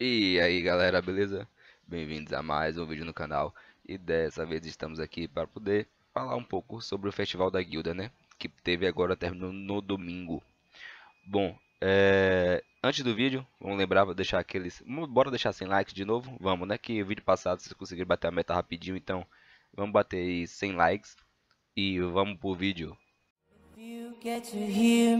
E aí galera, beleza? Bem-vindos a mais um vídeo no canal e dessa vez estamos aqui para poder falar um pouco sobre o Festival da Guilda, né? Que teve agora, terminou no domingo. Bom, é... antes do vídeo, vamos lembrar, vou deixar aqueles... Bora deixar sem likes de novo? Vamos, né? Que o vídeo passado vocês conseguiram bater a meta rapidinho, então vamos bater aí 100 likes e vamos pro vídeo. If you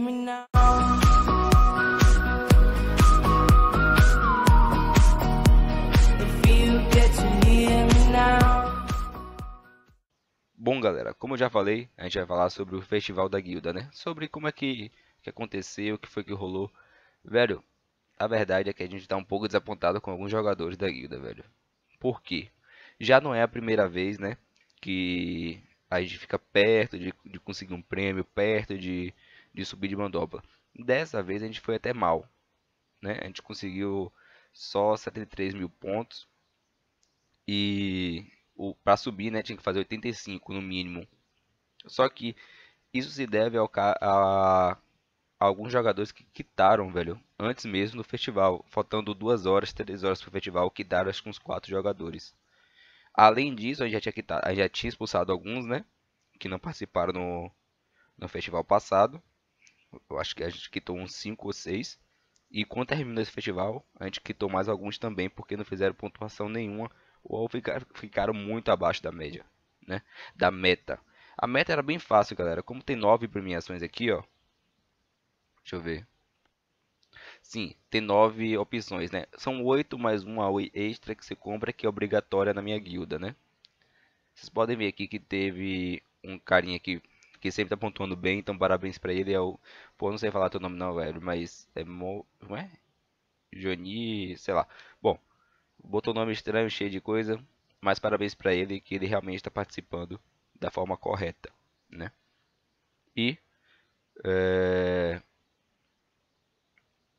Bom, galera, como eu já falei, a gente vai falar sobre o Festival da Guilda, né? Sobre como é que, que aconteceu, o que foi que rolou. Velho, a verdade é que a gente tá um pouco desapontado com alguns jogadores da Guilda, velho. Por quê? Já não é a primeira vez, né? Que a gente fica perto de, de conseguir um prêmio, perto de, de subir de mandobla. Dessa vez a gente foi até mal, né? A gente conseguiu só 73 mil pontos. E para subir, né, tinha que fazer 85 no mínimo. Só que isso se deve ao, a, a alguns jogadores que quitaram, velho, antes mesmo do festival, faltando duas horas, três horas para o festival, quitaram acho que uns quatro jogadores. Além disso, a gente já tinha, quitado, a gente já tinha expulsado alguns, né, que não participaram no, no festival passado. Eu acho que a gente quitou uns 5 ou 6. E quando terminou esse festival, a gente quitou mais alguns também, porque não fizeram pontuação nenhuma ou ficaram muito abaixo da média, né? Da meta. A meta era bem fácil, galera. Como tem nove premiações aqui, ó. Deixa eu ver. Sim, tem nove opções, né? São oito mais uma extra que você compra, que é obrigatória na minha guilda, né? Vocês podem ver aqui que teve um carinha aqui que sempre tá pontuando bem, então parabéns pra ele. É o... Pô, não sei falar teu nome não, velho, mas é... Mo... Não é? Johnny, sei lá. Botou nome estranho, cheio de coisa, mas parabéns para ele que ele realmente está participando da forma correta, né? E é...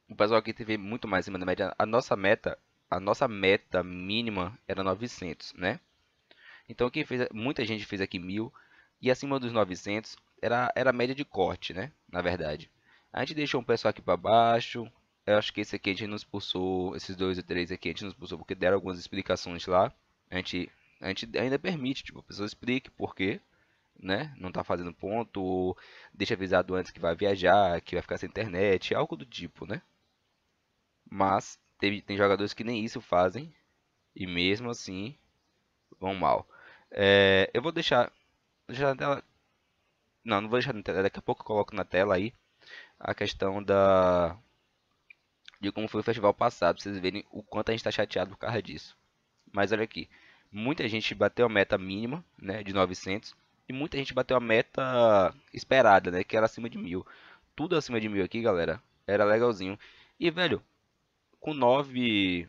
o pessoal aqui teve muito mais em da média. A nossa meta, a nossa meta mínima era 900, né? Então quem fez, muita gente fez aqui mil e acima dos 900 era era a média de corte, né? Na verdade, a gente deixou um pessoal aqui para baixo, eu acho que esse aqui a gente não expulsou, esses dois ou três aqui a gente não expulsou porque deram algumas explicações lá. A gente, a gente ainda permite, tipo, a pessoa explique por quê, né? Não tá fazendo ponto, ou deixa avisado antes que vai viajar, que vai ficar sem internet, algo do tipo, né? Mas tem, tem jogadores que nem isso fazem e mesmo assim vão mal. É, eu vou deixar, deixar na tela. Não, não vou deixar na tela, daqui a pouco eu coloco na tela aí a questão da de como foi o festival passado, pra vocês verem o quanto a gente está chateado por causa disso. Mas olha aqui, muita gente bateu a meta mínima, né, de 900, e muita gente bateu a meta esperada, né, que era acima de mil. Tudo acima de mil aqui, galera, era legalzinho. E, velho, com 9...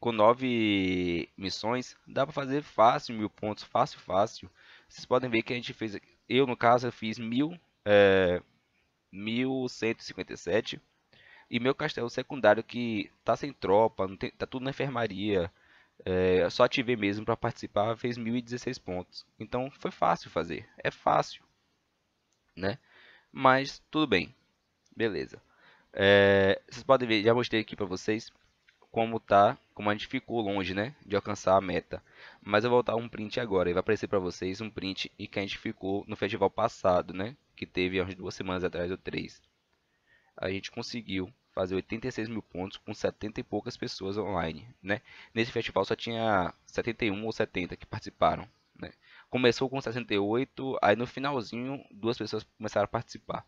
Com 9 missões, dá pra fazer fácil mil pontos, fácil, fácil. Vocês podem ver que a gente fez... Eu, no caso, eu fiz mil... É, 1157 e meu castelo secundário que tá sem tropa, não tem, tá tudo na enfermaria. É, só ativei mesmo para participar, fez 1016 pontos. Então foi fácil fazer, é fácil, né? Mas tudo bem, beleza. É, vocês podem ver, já mostrei aqui para vocês como tá, como a gente ficou longe, né, de alcançar a meta. Mas eu vou dar um print agora e vai aparecer para vocês um print e que a gente ficou no festival passado, né, que teve há umas duas semanas atrás ou três a gente conseguiu fazer 86 mil pontos com 70 e poucas pessoas online, né? Nesse festival só tinha 71 ou 70 que participaram, né? Começou com 68, aí no finalzinho duas pessoas começaram a participar.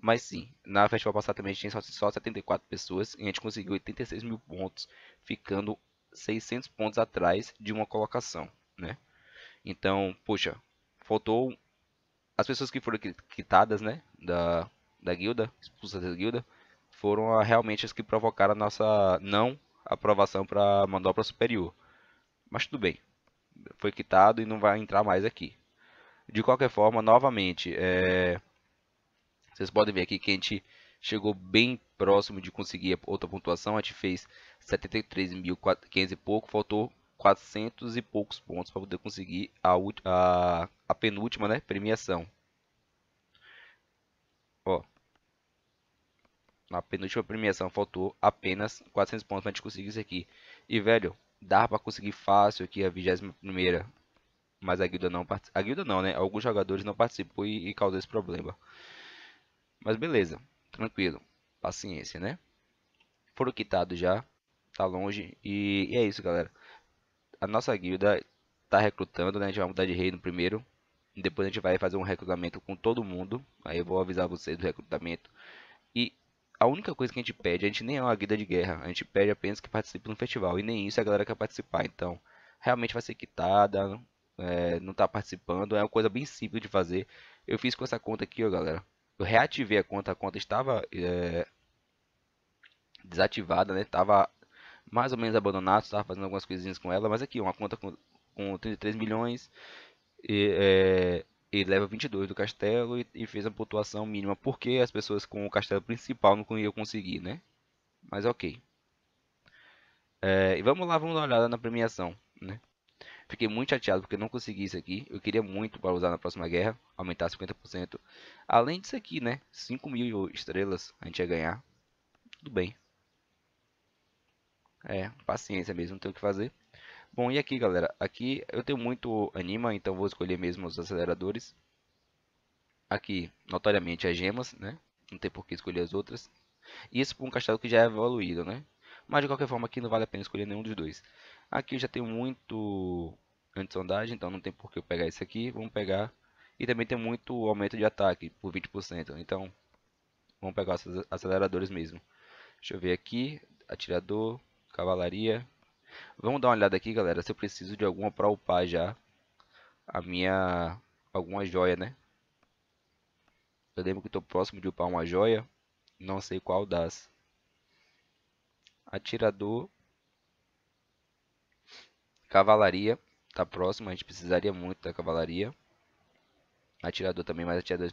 Mas sim, na festival passada também tinha só, só 74 pessoas e a gente conseguiu 86 mil pontos, ficando 600 pontos atrás de uma colocação, né? Então, poxa, faltou as pessoas que foram quitadas, né, da, da guilda, expulsas da guilda, foram realmente as que provocaram a nossa não aprovação para manobra superior. Mas tudo bem, foi quitado e não vai entrar mais aqui. De qualquer forma, novamente, é... vocês podem ver aqui que a gente chegou bem próximo de conseguir outra pontuação. A gente fez 73.500 e pouco, faltou 400 e poucos pontos para poder conseguir a, a, a penúltima né, premiação. na penúltima premiação faltou apenas 400 pontos pra gente conseguir isso aqui. E, velho, dá pra conseguir fácil aqui a 21ª. Mas a guilda não A guilda não, né? Alguns jogadores não participou e, e causou esse problema. Mas beleza, tranquilo. Paciência, né? Foram quitados já. Tá longe. E, e é isso, galera. A nossa guilda tá recrutando, né? A gente vai mudar de rei no primeiro. Depois a gente vai fazer um recrutamento com todo mundo. Aí eu vou avisar vocês do recrutamento. E a única coisa que a gente pede, a gente nem é uma guida de guerra, a gente pede apenas que participe no festival, e nem isso a galera quer participar, então realmente vai ser quitada, é, não está participando, é uma coisa bem simples de fazer. Eu fiz com essa conta aqui, ó galera, eu reativei a conta, a conta estava é, desativada, né, Tava mais ou menos abandonado, estava fazendo algumas coisinhas com ela, mas aqui uma conta com, com 33 milhões, e, é, ele leva 22 do castelo e, e, fez a pontuação mínima, porque as pessoas com o castelo principal não iam conseguir, né? Mas ok. É, e vamos lá, vamos dar uma olhada na premiação, né? Fiquei muito chateado porque não consegui isso aqui. Eu queria muito para usar na próxima guerra, aumentar 50%. Além disso aqui, né? 5 mil estrelas a gente ia ganhar. Tudo bem. É, paciência mesmo, não tem o que fazer. Bom, e aqui galera, aqui eu tenho muito anima, então vou escolher mesmo os aceleradores. Aqui, notoriamente, as gemas, né? Não tem por que escolher as outras. Isso para um castelo que já é evoluído, né? Mas de qualquer forma, aqui não vale a pena escolher nenhum dos dois. Aqui eu já tenho muito anti-sondagem, então não tem por que eu pegar esse aqui. Vamos pegar. E também tem muito aumento de ataque, por 20%. Então, vamos pegar os aceleradores mesmo. Deixa eu ver aqui. Atirador, cavalaria, Vamos dar uma olhada aqui, galera, se eu preciso de alguma para upar já a minha... alguma joia, né? Eu lembro que estou próximo de upar uma joia, não sei qual das. Atirador. Cavalaria, tá próximo, a gente precisaria muito da cavalaria. Atirador também, mas atirador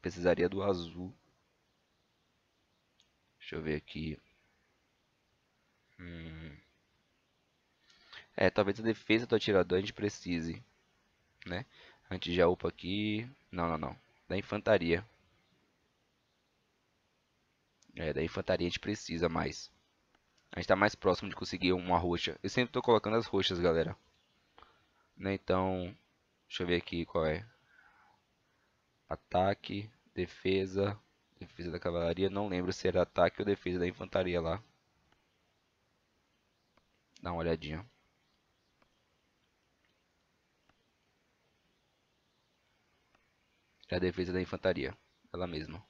precisaria do azul. Deixa eu ver aqui. Hum. É, talvez a defesa do atirador a gente precise. Né? A gente já upa aqui. Não, não, não. Da infantaria. É, da infantaria a gente precisa mais. A gente tá mais próximo de conseguir uma roxa. Eu sempre tô colocando as roxas, galera. Né? Então, deixa eu ver aqui qual é. Ataque, defesa, defesa da cavalaria. Não lembro se era ataque ou defesa da infantaria lá. Dá uma olhadinha. a defesa da infantaria, ela mesma.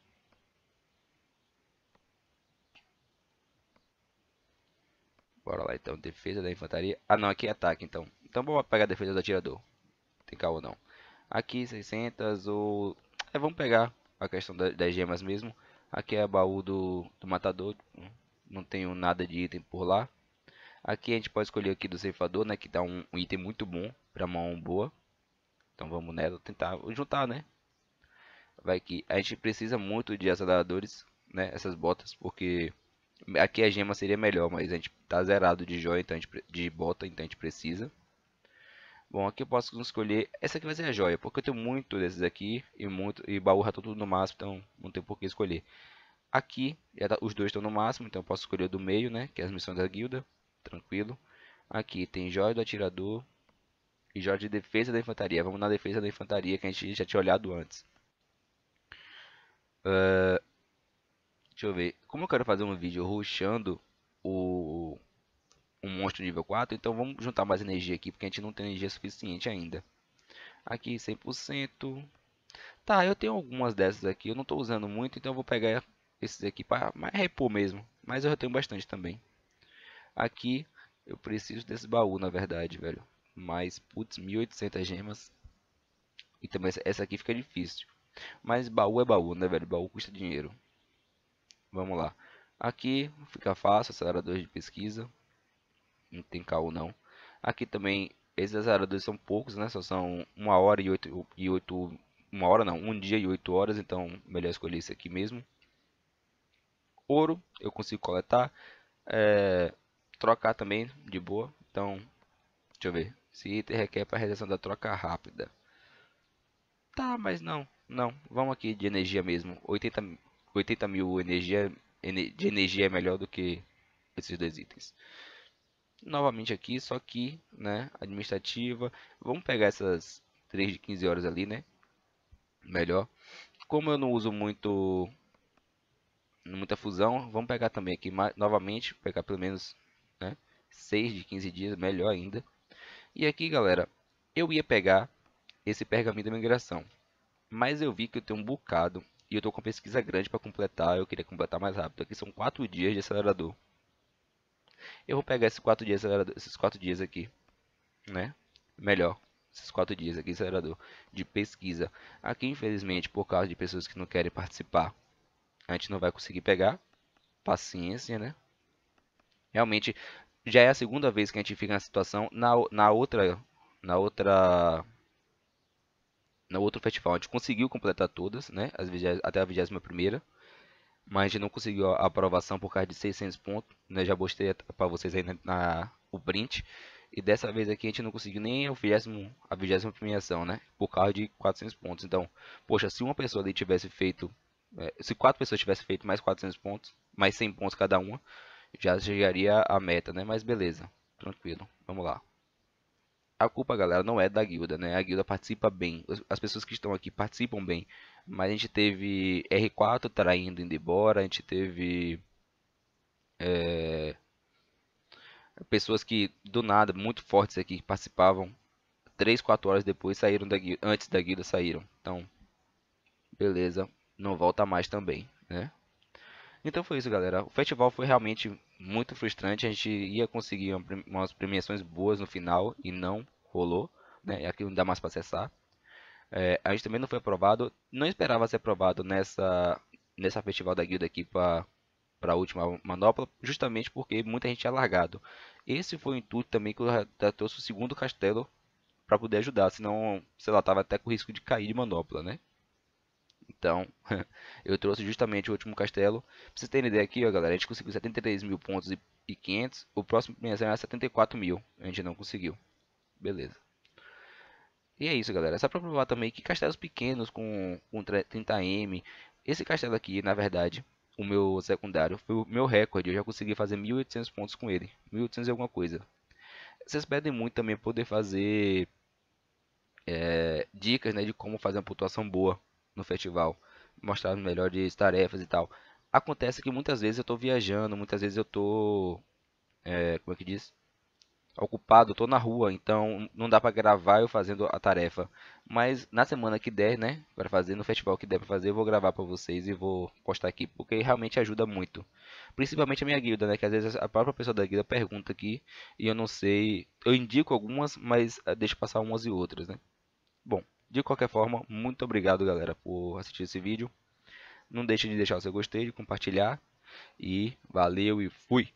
Bora lá então, defesa da infantaria. Ah não, aqui é ataque então. Então vamos pegar a defesa do atirador. Tem carro ou não. Aqui 600 ou... É, vamos pegar a questão das gemas mesmo. Aqui é o baú do, do matador. Não tenho nada de item por lá. Aqui a gente pode escolher aqui do ceifador, né? Que dá um, um item muito bom pra mão boa. Então vamos nela tentar juntar, né? vai que a gente precisa muito de aceleradores, né? Essas botas, porque aqui a gema seria melhor, mas a gente tá zerado de joia, então a gente, de bota, então a gente precisa. Bom, aqui eu posso escolher, essa aqui vai ser a joia, porque eu tenho muito desses aqui e muito e baú já tá tudo no máximo, então não tem por que escolher. Aqui já tá, os dois estão no máximo, então eu posso escolher do meio, né, que é as missões da guilda, tranquilo. Aqui tem joia do atirador e joia de defesa da infantaria. Vamos na defesa da infantaria que a gente já tinha olhado antes. Uh, deixa eu ver. Como eu quero fazer um vídeo rushando o um monstro nível 4, então vamos juntar mais energia aqui, porque a gente não tem energia suficiente ainda. Aqui 100%. Tá, eu tenho algumas dessas aqui, eu não estou usando muito, então eu vou pegar esses aqui para repor mesmo. Mas eu já tenho bastante também. Aqui eu preciso desse baú, na verdade, velho. Mas, putz, 1800 gemas. E também essa aqui fica difícil. Mas baú é baú, né, velho? Baú custa dinheiro. Vamos lá. Aqui fica fácil, acelerador de pesquisa. Não tem caô não. Aqui também, esses aceleradores são poucos, né? Só são uma hora e oito... E oito uma hora não, um dia e oito horas, então melhor escolher esse aqui mesmo. Ouro, eu consigo coletar. É, trocar também, de boa. Então, deixa eu ver. Se item requer para realização da troca rápida. Tá, mas não. Não, vamos aqui de energia mesmo. 80, 80 mil energia, de energia é melhor do que esses dois itens. Novamente aqui, só que, né, administrativa. Vamos pegar essas 3 de 15 horas ali, né? Melhor. Como eu não uso muito muita fusão, vamos pegar também aqui novamente, pegar pelo menos né, 6 de 15 dias, melhor ainda. E aqui, galera, eu ia pegar esse pergaminho da migração. Mas eu vi que eu tenho um bocado e eu estou com pesquisa grande para completar, eu queria completar mais rápido. Aqui são quatro dias de acelerador. Eu vou pegar esses quatro dias, esses quatro dias aqui, né? Melhor, esses quatro dias aqui, acelerador de pesquisa. Aqui, infelizmente, por causa de pessoas que não querem participar, a gente não vai conseguir pegar. Paciência, né? Realmente, já é a segunda vez que a gente fica na situação. Na, na outra... Na outra no outro festival a gente conseguiu completar todas, né, as 20, até a 21 primeira, mas a gente não conseguiu a aprovação por causa de 600 pontos, né, já postei para vocês aí na, na, o print, e dessa vez aqui a gente não conseguiu nem o 20, a ação, premiação, né, por causa de 400 pontos, então, poxa, se uma pessoa ali tivesse feito, é, se quatro pessoas tivessem feito mais 400 pontos, mais 100 pontos cada uma, já chegaria a meta, né, mas beleza, tranquilo, vamos lá a culpa, galera, não é da guilda, né? A guilda participa bem. As pessoas que estão aqui participam bem. Mas a gente teve R4 traindo, indo embora. A gente teve... É, pessoas que, do nada, muito fortes aqui, que participavam. 3, 4 horas depois saíram da guilda. Antes da guilda saíram. Então, beleza. Não volta mais também, né? Então foi isso, galera. O festival foi realmente muito frustrante. A gente ia conseguir umas premiações boas no final e não rolou. Né? Aqui não dá mais para acessar. É, a gente também não foi aprovado. Não esperava ser aprovado nessa, nessa festival da guilda aqui para para a última manopla, justamente porque muita gente é largado. Esse foi o intuito também que eu já trouxe o segundo castelo para poder ajudar, senão, sei lá, tava até com risco de cair de manopla, né? Então, eu trouxe justamente o último castelo. Pra vocês terem ideia aqui, ó, galera, a gente conseguiu 73 mil pontos e 500. O próximo premiação era 74 mil. A gente não conseguiu. Beleza. E é isso, galera. Só pra provar também que castelos pequenos com, com 30M... Esse castelo aqui, na verdade, o meu secundário, foi o meu recorde. Eu já consegui fazer 1.800 pontos com ele. 1.800 e alguma coisa. Vocês pedem muito também poder fazer... É, dicas né, de como fazer uma pontuação boa no festival, mostrar melhor de tarefas e tal. Acontece que muitas vezes eu estou viajando, muitas vezes eu estou é, como é que diz? Ocupado, estou na rua, então não dá para gravar eu fazendo a tarefa. Mas na semana que der, né, para fazer no festival que der para fazer, eu vou gravar para vocês e vou postar aqui, porque realmente ajuda muito. Principalmente a minha guilda, né, que às vezes a própria pessoa da guilda pergunta aqui e eu não sei, eu indico algumas, mas eh, deixo passar umas e outras, né? Bom, de qualquer forma, muito obrigado galera por assistir esse vídeo. Não deixe de deixar o seu gostei, de compartilhar. E valeu e fui!